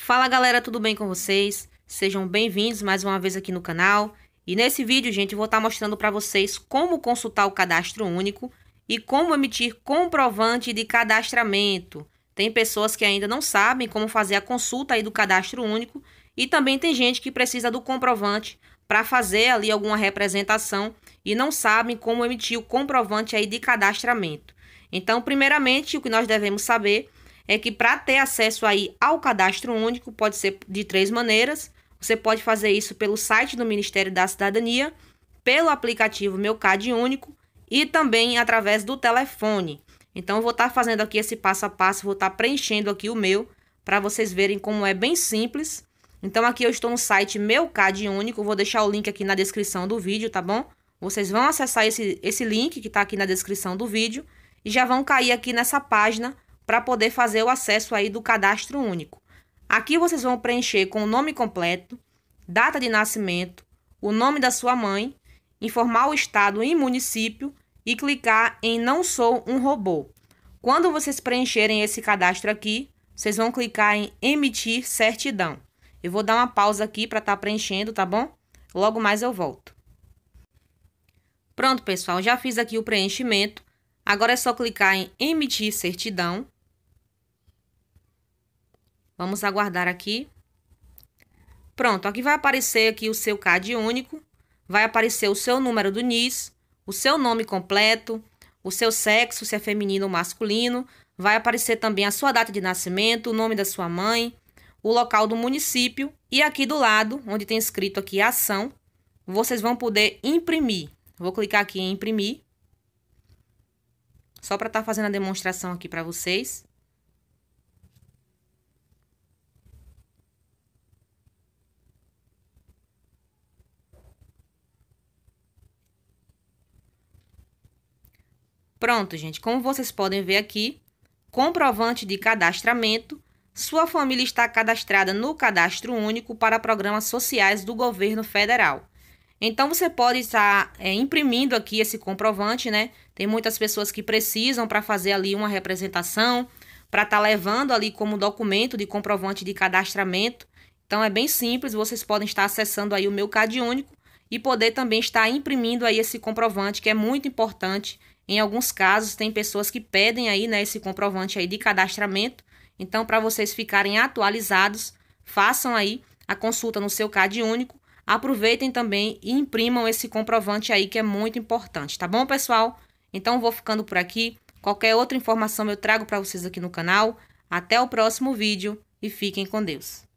Fala galera, tudo bem com vocês? Sejam bem-vindos mais uma vez aqui no canal. E nesse vídeo, gente, vou estar tá mostrando para vocês como consultar o cadastro único e como emitir comprovante de cadastramento. Tem pessoas que ainda não sabem como fazer a consulta aí do cadastro único e também tem gente que precisa do comprovante para fazer ali alguma representação e não sabem como emitir o comprovante aí de cadastramento. Então, primeiramente, o que nós devemos saber é que para ter acesso aí ao cadastro único, pode ser de três maneiras. Você pode fazer isso pelo site do Ministério da Cidadania, pelo aplicativo Meu CAD Único e também através do telefone. Então, vou estar tá fazendo aqui esse passo a passo, vou estar tá preenchendo aqui o meu, para vocês verem como é bem simples. Então, aqui eu estou no site Meu CAD Único, vou deixar o link aqui na descrição do vídeo, tá bom? Vocês vão acessar esse, esse link que está aqui na descrição do vídeo e já vão cair aqui nessa página para poder fazer o acesso aí do cadastro único. Aqui vocês vão preencher com o nome completo, data de nascimento, o nome da sua mãe, informar o estado e município e clicar em Não Sou um Robô. Quando vocês preencherem esse cadastro aqui, vocês vão clicar em Emitir Certidão. Eu vou dar uma pausa aqui para estar tá preenchendo, tá bom? Logo mais eu volto. Pronto, pessoal, já fiz aqui o preenchimento. Agora é só clicar em Emitir Certidão. Vamos aguardar aqui. Pronto, aqui vai aparecer aqui o seu CAD único, vai aparecer o seu número do NIS, o seu nome completo, o seu sexo, se é feminino ou masculino, vai aparecer também a sua data de nascimento, o nome da sua mãe, o local do município e aqui do lado, onde tem escrito aqui ação, vocês vão poder imprimir. Vou clicar aqui em imprimir, só para estar tá fazendo a demonstração aqui para vocês. Pronto, gente, como vocês podem ver aqui, comprovante de cadastramento, sua família está cadastrada no Cadastro Único para Programas Sociais do Governo Federal. Então, você pode estar é, imprimindo aqui esse comprovante, né? Tem muitas pessoas que precisam para fazer ali uma representação, para estar tá levando ali como documento de comprovante de cadastramento. Então, é bem simples, vocês podem estar acessando aí o meu CadÚnico e poder também estar imprimindo aí esse comprovante, que é muito importante em alguns casos, tem pessoas que pedem aí, né, esse comprovante aí de cadastramento. Então, para vocês ficarem atualizados, façam aí a consulta no seu CAD único. Aproveitem também e imprimam esse comprovante aí que é muito importante, tá bom, pessoal? Então, vou ficando por aqui. Qualquer outra informação eu trago para vocês aqui no canal. Até o próximo vídeo e fiquem com Deus.